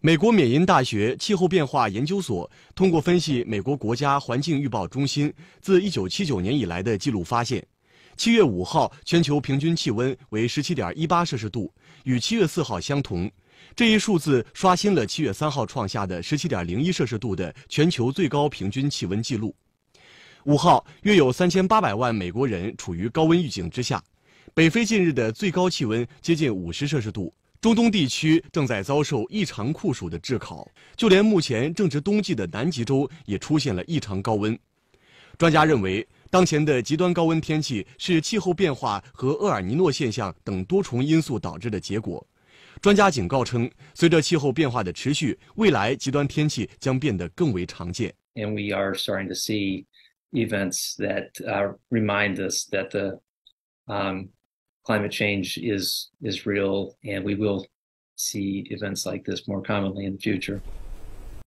美国缅因大学气候变化研究所通过分析美国国家环境预报中心自1979年以来的记录发现，7月5号全球平均气温为17.18摄氏度，与7月4号相同。这一数字刷新了7月3号创下的17.01摄氏度的全球最高平均气温记录。5号，约有3800万美国人处于高温预警之下。北非近日的最高气温接近50摄氏度。中东地区正在遭受异常酷暑的炙烤，就连目前正值冬季的南极洲也出现了异常高温。专家认为，当前的极端高温天气是气候变化和厄尔尼诺现象等多重因素导致的结果。专家警告称，随着气候变化的持续，未来极端天气将变得更为常见。climate change is is real, and we will see events like this more commonly in the future.